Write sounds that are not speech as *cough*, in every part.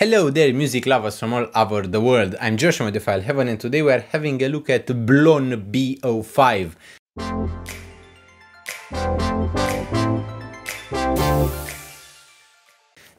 Hello there, music lovers from all over the world. I'm Joshua with the File Heaven, and today we are having a look at Blon B05.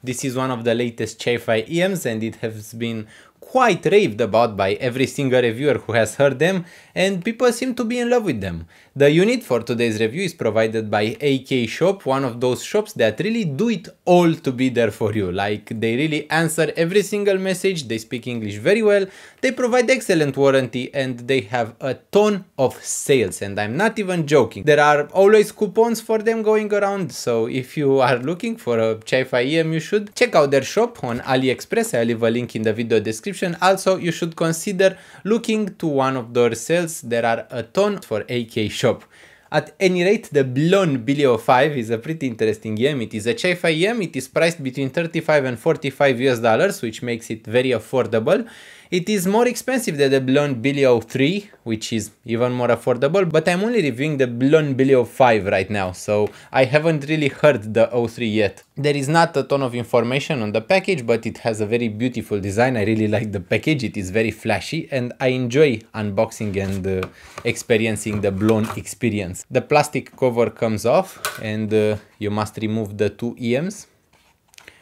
This is one of the latest Chafai EMs, and it has been quite raved about by every single reviewer who has heard them and people seem to be in love with them. The unit for today's review is provided by AK Shop, one of those shops that really do it all to be there for you. Like they really answer every single message, they speak English very well, they provide excellent warranty and they have a ton of sales and I'm not even joking. There are always coupons for them going around so if you are looking for a Chai Fi EM you should check out their shop on AliExpress, I'll leave a link in the video description also, you should consider looking to one of their sales. There are a ton for AK shop. At any rate, the Blon BLO5 is a pretty interesting game. It is a CFI EM, it is priced between 35 and 45 US dollars, which makes it very affordable. It is more expensive than the Blon BLO3, which is even more affordable, but I'm only reviewing the Blon BLO5 right now, so I haven't really heard the O3 yet. There is not a ton of information on the package, but it has a very beautiful design. I really like the package, it is very flashy, and I enjoy unboxing and uh, experiencing the Blon experience. The plastic cover comes off and uh, you must remove the two EMs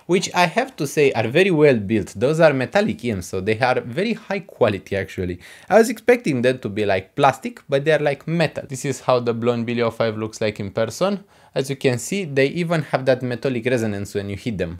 which I have to say are very well built. Those are metallic EMs, so they are very high quality actually. I was expecting them to be like plastic, but they are like metal. This is how the Blonde Bilio 5 looks like in person. As you can see, they even have that metallic resonance when you hit them.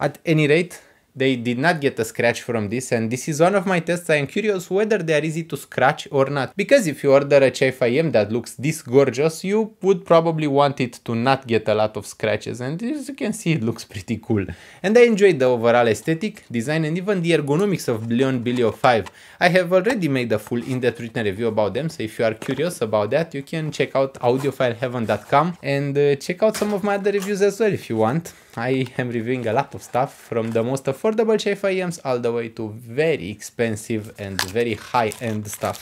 At any rate, they did not get a scratch from this and this is one of my tests I am curious whether they are easy to scratch or not. Because if you order a CFIM that looks this gorgeous, you would probably want it to not get a lot of scratches and as you can see it looks pretty cool. And I enjoyed the overall aesthetic, design and even the ergonomics of Leon Bilio 5. I have already made a full in-depth written review about them, so if you are curious about that, you can check out AudioFileHeaven.com and uh, check out some of my other reviews as well if you want. I am reviewing a lot of stuff from the most of affordable Chef IEMs all the way to very expensive and very high-end stuff.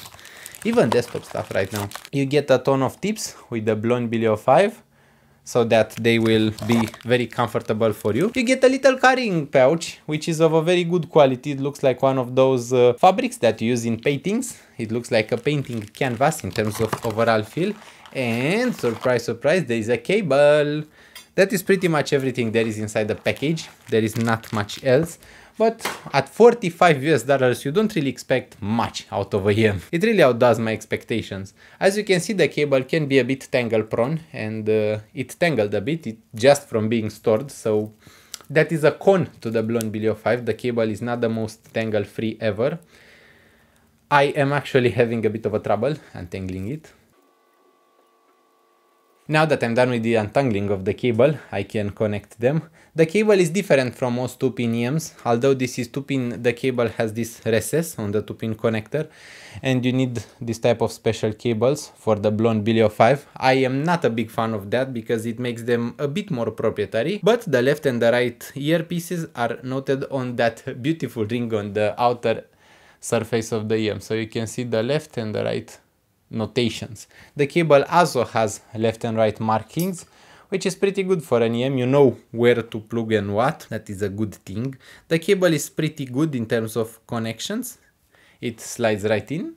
Even desktop stuff right now. You get a ton of tips with the Blonde Bilio 5 so that they will be very comfortable for you. You get a little carrying pouch, which is of a very good quality. It looks like one of those uh, fabrics that you use in paintings. It looks like a painting canvas in terms of overall feel. And surprise, surprise, there is a cable. That is pretty much everything there is inside the package. There is not much else. But at 45 US dollars, you don't really expect much out of a EM. It really outdoes my expectations. As you can see, the cable can be a bit tangle prone and uh, it tangled a bit it, just from being stored. So that is a con to the Blonde Bilio 5. The cable is not the most tangle free ever. I am actually having a bit of a trouble untangling it. Now that I'm done with the untangling of the cable, I can connect them. The cable is different from most 2-pin EMs, although this is 2-pin, the cable has this recess on the 2-pin connector, and you need this type of special cables for the Blonde Bilio 5. I am not a big fan of that because it makes them a bit more proprietary, but the left and the right earpieces are noted on that beautiful ring on the outer surface of the EM, so you can see the left and the right notations. The cable also has left and right markings, which is pretty good for an EM. You know where to plug and what, that is a good thing. The cable is pretty good in terms of connections. It slides right in.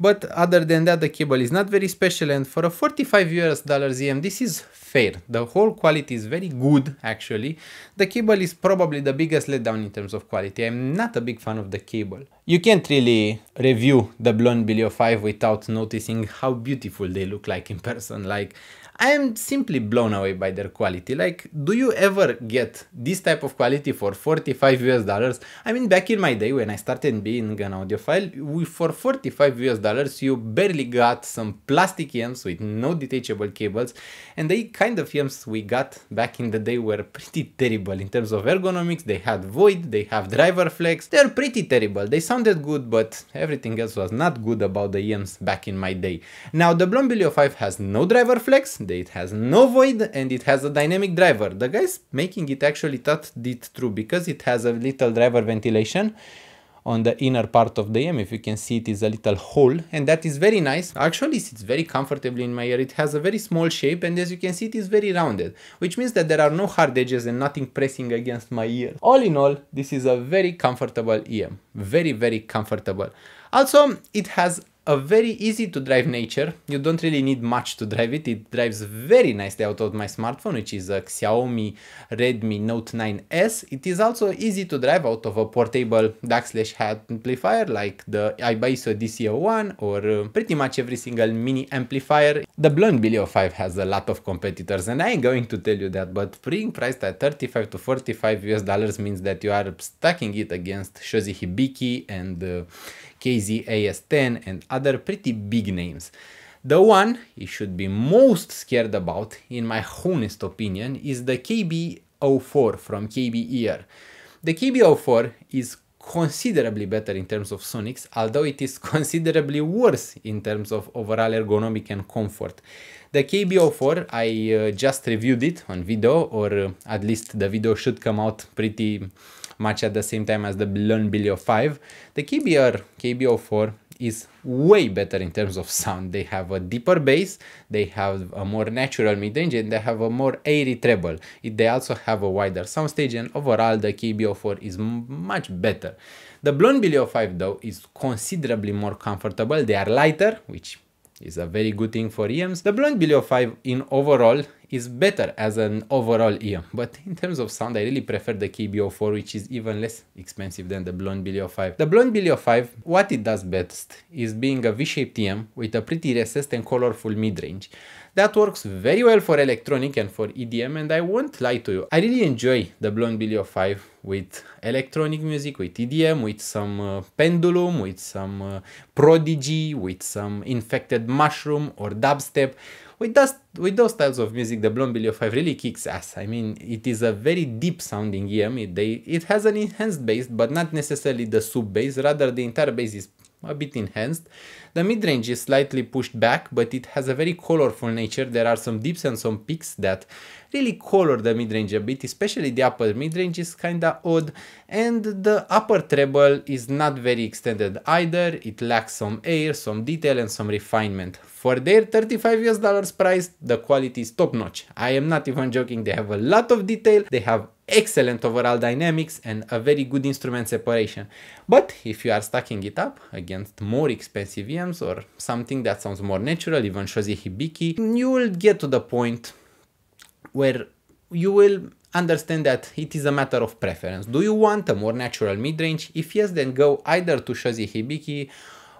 But other than that, the cable is not very special and for a 45 US dollars EM, this is fair. The whole quality is very good, actually. The cable is probably the biggest letdown in terms of quality. I'm not a big fan of the cable. You can't really review the Blonde Bilio 5 without noticing how beautiful they look like in person. Like, I am simply blown away by their quality. Like, do you ever get this type of quality for 45 US dollars? I mean, back in my day when I started being an audiophile, we, for 45 US dollars, you barely got some plastic EMs with no detachable cables. And the kind of EMs we got back in the day were pretty terrible in terms of ergonomics. They had void, they have driver flex. They're pretty terrible. They sounded good, but everything else was not good about the EMs back in my day. Now, the Blombelio 5 has no driver flex it has no void and it has a dynamic driver. The guys making it actually thought it through because it has a little driver ventilation on the inner part of the M. If you can see it is a little hole and that is very nice. Actually sits very comfortably in my ear. It has a very small shape and as you can see it is very rounded, which means that there are no hard edges and nothing pressing against my ear. All in all, this is a very comfortable EM. Very, very comfortable. Also, it has a very easy to drive nature. You don't really need much to drive it. It drives very nicely out of my smartphone, which is a Xiaomi Redmi Note 9S. It is also easy to drive out of a portable DAC slash amplifier like the Ibiso DCO1 or uh, pretty much every single mini amplifier. The Blonde Bilio 5 has a lot of competitors and I ain't going to tell you that, but being priced at 35 to 45 US dollars means that you are stacking it against Shozi Hibiki and uh, KZAS10 and other pretty big names. The one you should be most scared about, in my honest opinion, is the KB04 from KB Ear. The KB04 is considerably better in terms of sonics, although it is considerably worse in terms of overall ergonomic and comfort. The KBO4, I uh, just reviewed it on video, or uh, at least the video should come out pretty much at the same time as the Learn Bilio 5. The KBR, KBO4 is way better in terms of sound. They have a deeper bass, they have a more natural mid-range, and they have a more airy treble. They also have a wider soundstage, and overall the KBO4 is much better. The Blonde BLO5 though is considerably more comfortable. They are lighter, which is a very good thing for EMs. The Blonde BLO5 in overall is better as an overall EM, but in terms of sound I really prefer the KBO4 which is even less expensive than the Blonde Bilio 5. The Blonde Bilio 5, what it does best is being a V-shaped EM with a pretty recessed and colorful mid-range. That works very well for electronic and for EDM and I won't lie to you, I really enjoy the Blonde Bilio 5 with electronic music, with EDM, with some uh, Pendulum, with some uh, Prodigy, with some Infected Mushroom or Dubstep. With those, with those types of music, the Blonde Billy 5 really kicks ass. I mean, it is a very deep sounding EM. It, they, it has an enhanced bass, but not necessarily the sub bass. Rather, the entire bass is a bit enhanced. The midrange is slightly pushed back, but it has a very colorful nature. There are some dips and some peaks that really color the midrange a bit, especially the upper midrange is kinda odd, and the upper treble is not very extended either. It lacks some air, some detail, and some refinement. For their 35 US dollars price, the quality is top notch. I am not even joking, they have a lot of detail, they have excellent overall dynamics and a very good instrument separation. But if you are stacking it up against more expensive EMs or something that sounds more natural, even Shozi Hibiki, you will get to the point where you will understand that it is a matter of preference. Do you want a more natural mid-range? If yes, then go either to Shozi Hibiki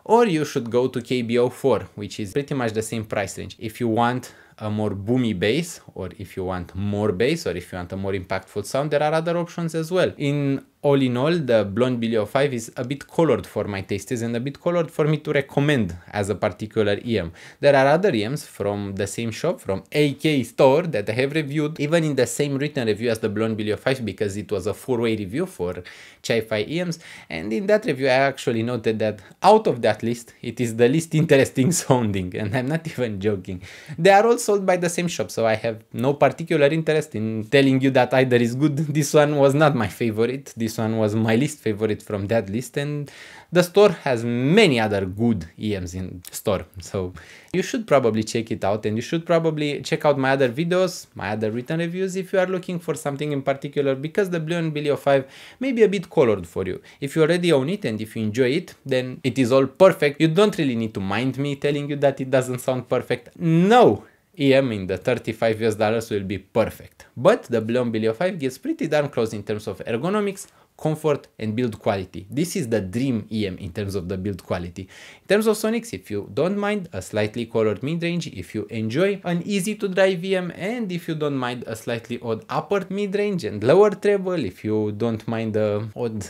or you should go to KBO4, which is pretty much the same price range. If you want a more boomy bass or if you want more bass or if you want a more impactful sound, there are other options as well. In all in all, the Blonde Billy 05 is a bit colored for my tastes and a bit colored for me to recommend as a particular EM. There are other EMs from the same shop, from AK store that I have reviewed, even in the same written review as the Blonde Billy 05 because it was a four-way review for Chai-Fi EMs. And in that review, I actually noted that out of that list, it is the least interesting *laughs* sounding. And I'm not even joking. They are all sold by the same shop, so I have no particular interest in telling you that either is good. *laughs* This one was not my favorite. This one was my least favorite from that list and the store has many other good EMs in store. So you should probably check it out and you should probably check out my other videos, my other written reviews if you are looking for something in particular because the Blue and Bilio 5 may be a bit colored for you. If you already own it and if you enjoy it, then it is all perfect. You don't really need to mind me telling you that it doesn't sound perfect. No! EM in the 35 US dollars will be perfect. But the Blue and Bilio 5 gets pretty darn close in terms of ergonomics, comfort and build quality. This is the dream EM in terms of the build quality. In terms of Sonics, if you don't mind a slightly colored mid-range, if you enjoy an easy to drive EM and if you don't mind a slightly odd upper mid-range and lower treble, if you don't mind the odd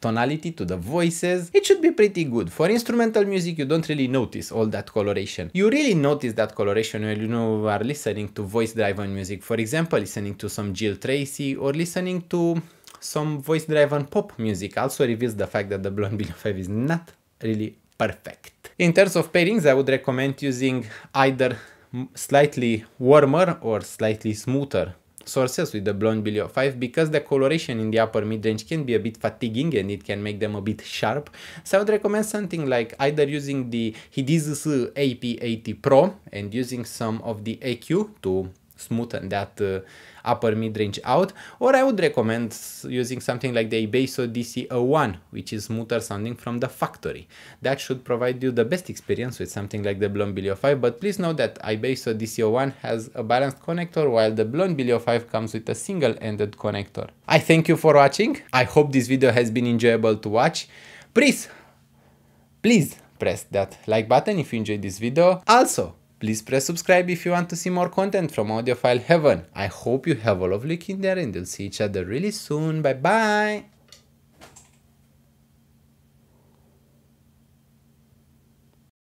tonality to the voices, it should be pretty good. For instrumental music, you don't really notice all that coloration. You really notice that coloration when you are listening to voice-driven music. For example, listening to some Jill Tracy or listening to some voice driven pop music also reveals the fact that the Blonde Billion 5 is not really perfect. In terms of pairings, I would recommend using either slightly warmer or slightly smoother sources with the Blonde Bilio 5 because the coloration in the upper mid-range can be a bit fatiguing and it can make them a bit sharp. So I would recommend something like either using the Hidizusu AP80 Pro and using some of the AQ to smoothen that uh, upper mid-range out. Or I would recommend using something like the Ibasso DC01, which is smoother sounding from the factory. That should provide you the best experience with something like the Blonbilio 5, but please note that Ibasso DC01 has a balanced connector while the Blonbilio 5 comes with a single-ended connector. I thank you for watching. I hope this video has been enjoyable to watch. Please, please press that like button if you enjoyed this video. Also, Please press subscribe if you want to see more content from Audiophile Heaven. I hope you have a lovely luck and you'll see each other really soon. Bye bye!